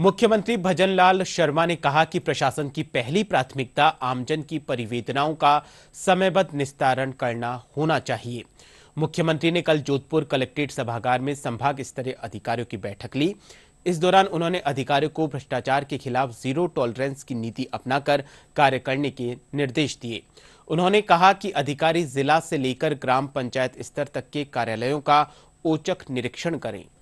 मुख्यमंत्री भजनलाल शर्मा ने कहा कि प्रशासन की पहली प्राथमिकता आमजन की परिवेदनाओं का समयबद्ध निस्तारण करना होना चाहिए मुख्यमंत्री ने कल जोधपुर कलेक्ट्रेट सभागार में संभाग स्तरीय अधिकारियों की बैठक ली इस दौरान उन्होंने अधिकारियों को भ्रष्टाचार के खिलाफ जीरो टॉलरेंस की नीति अपनाकर कार्य करने के निर्देश दिए उन्होंने कहा कि अधिकारी जिला से लेकर ग्राम पंचायत स्तर तक के कार्यालयों का औचक निरीक्षण करें